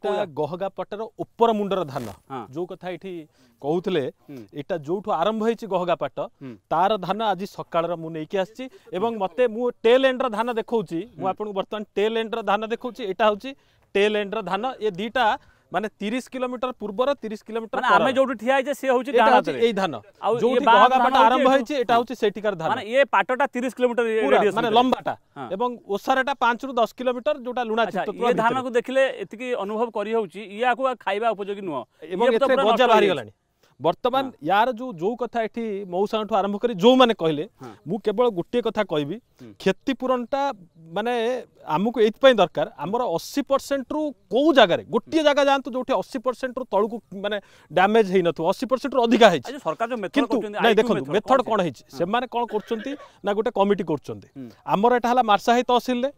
ଏଇଟା ଗହଗା ପାଟର ଉପର ମୁଣ୍ଡର ଧାନ ଯୋଉ କଥା ଏଠି କହୁଥିଲେ ଏଇଟା ଯୋଉଠୁ ଆରମ୍ଭ ହେଇଛି ଗହଗା ପାଟ ତାର ଧାନ ଆଜି ସକାଳର ମୁଁ ନେଇକି ଆସିଛି ଏବଂ ମତେ ମୁଁ ଟେଲ୍ ଏଣ୍ଡର ଧାନ ଦେଖଉଛି ମୁଁ ଆପଣଙ୍କୁ ବର୍ତ୍ତମାନ ଟେଲ୍ ଏଣ୍ଡର ଧାନ ଦେଖଉଛି ଏଇଟା ହଉଛି ଟେଲ୍ ଏଣ୍ଡର ଧାନ ଏ ଦିଟା মানে 30 কিলোমিটার পূর্বর 30 কিলোমিটার মানে আমি যোটি ঠিয়া হইছে সে হচ্ছে ডান হাতে এই ধান যোটি গহগা পাটা আরম্ভ হইছে এটা হচ্ছে সেটিকার ধান মানে এই পাটটা 30 কিলোমিটার রেডিয়াস মানে লম্বাটা এবং ওসারাটা 5 রু 10 কিলোমিটার যোটা লুণা চিত্ত এই ধানকু দেখিলে এতিকি অনুভব করি হউছি ইয়াকু খাইবা উপযোগী নুহ এবং এতে গজা বাহির গলানি বর্তমান ইয়ার যে যে কথা এটি মৌসাঠু আরম্ভ করে যে মানে কহিলে মু কেবল গোটিয়ে কথা কহবি ক্ষতিপূরণটা ମାନେ ଆମକୁ ଏଇଥିପାଇଁ ଦରକାର ଆମର ଅଶୀ ପରସେଣ୍ଟରୁ କେଉଁ ଜାଗାରେ ଗୋଟିଏ ଜାଗା ଯାଆନ୍ତୁ ଯୋଉଠି ଅଶୀ ପରସେଣ୍ଟରୁ ତଳକୁ ମାନେ ଡ୍ୟାମେଜ୍ ହେଇନଥିବ ଅଶୀ ପରସେଣ୍ଟରୁ ଅଧିକା ହେଇଛି କିନ୍ତୁ ନାଇଁ ଦେଖନ୍ତୁ ମେଥଡ଼ କ'ଣ ହେଇଛି ସେମାନେ କ'ଣ କରୁଛନ୍ତି ନା ଗୋଟେ କମିଟି କରୁଛନ୍ତି ଆମର ଏଟା ହେଲା ମାର୍ସାହି ତହସିଲରେ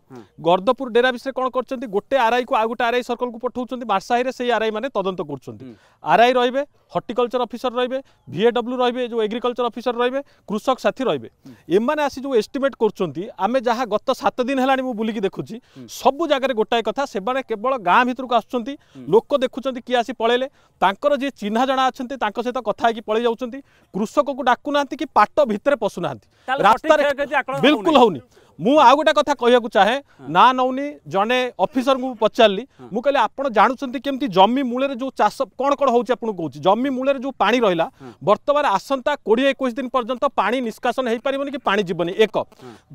ଗର୍ଦ୍ଦପୁର ଡେରା ବିଷୟରେ କ'ଣ କରୁଛନ୍ତି ଗୋଟେ ଆର୍ଆଇକୁ ଆଉ ଗୋଟେ ଆର୍ଆଇ ସର୍କଲକୁ ପଠାଉଛନ୍ତି ମାର୍ସାହିରେ ସେଇ ଆର୍ଆଇ ମାନେ ତଦନ୍ତ କରୁଛନ୍ତି ଆର୍ଆଇ ରହିବେ ହର୍ଟିକଲଚର ଅଫିସର ରହିବେ ଭିଏଡବ୍ଲ୍ୟୁ ରହିବେ ଯେଉଁ ଏଗ୍ରିକଲଚର ଅଫିସର ରହିବେ କୃଷକ ସାଥୀ ରହିବେ ଏମାନେ ଆସି ଯେଉଁ ଏଷ୍ଟିମେଟ୍ କରୁଛନ୍ତି ଆମେ ଯାହା ଗତ ସାତ ଦିନ দিন হলানি মু বুলিকি দেখুছি সবু জায়গায় গোটায়ে কথা সেমানে কেবল গাঁ ভিতরক আসছেন লোক দেখুছেন কি আসি পড়াইলে তাঁকর যে চিহ্না জনা অনেক তাঁক সহ কথা হয়ে পড়াই যাচ্ছেন কৃষককে ডাকু না কি পাট ভিতরে পশু না রাস্তায় বিলকুল হোনি ମୁଁ ଆଉ ଗୋଟେ କଥା କହିବାକୁ ଚାହେଁ ନା ନଉନି ଜଣେ ଅଫିସରଙ୍କୁ ପଚାରିଲି ମୁଁ କହିଲି ଆପଣ ଜାଣୁଛନ୍ତି କେମିତି ଜମି ମୂଳରେ ଯେଉଁ ଚାଷ କ'ଣ କ'ଣ ହେଉଛି ଆପଣଙ୍କୁ କହୁଛି ଜମି ମୂଳରେ ଯେଉଁ ପାଣି ରହିଲା ବର୍ତ୍ତମାନ ଆସନ୍ତା କୋଡ଼ିଏ ଏକୋଇଶ ଦିନ ପର୍ଯ୍ୟନ୍ତ ପାଣି ନିଷ୍କାସନ ହେଇପାରିବନି କି ପାଣି ଯିବନି ଏକ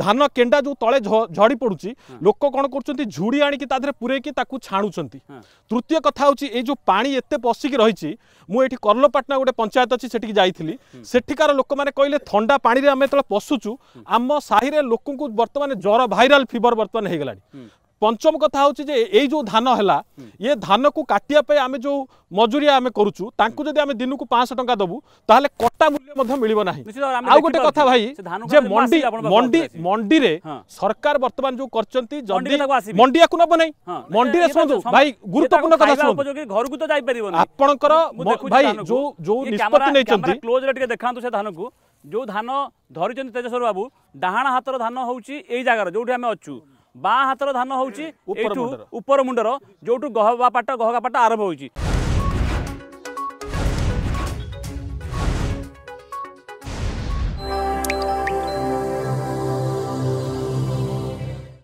ଧାନ କେଣ୍ଡା ଯେଉଁ ତଳେ ଝଡ଼ି ପଡ଼ୁଛି ଲୋକ କ'ଣ କରୁଛନ୍ତି ଝୁଡ଼ି ଆଣିକି ତା ଦେହରେ ପୂରେଇକି ତାକୁ ଛାଣୁଛନ୍ତି ତୃତୀୟ କଥା ହେଉଛି ଏଇ ଯେଉଁ ପାଣି ଏତେ ପଶିକି ରହିଛି ମୁଁ ଏଠି କର୍ଲପାଟନା ଗୋଟେ ପଞ୍ଚାୟତ ଅଛି ସେଠିକି ଯାଇଥିଲି ସେଠିକାର ଲୋକମାନେ କହିଲେ ଥଣ୍ଡା ପାଣିରେ ଆମେ ଯେତେବେଳେ ପଶୁଛୁ ଆମ ସାହିରେ ଲୋକଙ୍କୁ বর্তমানে জ্বর ভাইরাল ফিভর বর্তমানে হয়েগলানি পঞ্চম কথা হচ্ছে যে এই যে ধান হলা ইয়ে ধানকু কাটিয়া পাই আমি যে মজুরিয়া আমি করুছু তাঁকু যদি আমি দিনকু পাঁচশো টাকা দেবু তাহলে কটা মূল্য মধ্যে মিলিব না আউ গোটে কথা ভাই যে মন্ডি মন্ডি মন্ডিরে সরকার বর্তমান যে করছেন যদি মন্ডিয়াকু নব নাই মন্ডিরে শুনতু ভাই গুরুত্বপূর্ণ কথা শুনতু ঘরকু তো যাই পারিব না আপনকর ভাই যে যে নিষ্পত্তি নেইছেন ক্লোজ রে টিকে দেখান্তু সে ধানকু যে ধান ধরিছেন তেজস্বর বাবু ଡାହାଣ ହାତର ଧାନ ହେଉଛି ଏଇ ଜାଗାର ଯେଉଁଠି ଆମେ ଅଛୁ ବାଁ ହାତର ଧାନ ହେଉଛି ଉପର ମୁଣ୍ଡର ଯେଉଁଠୁ ଗହବା ପାଟ ଗହଗା ପାଟ ଆରମ୍ଭ ହେଉଛି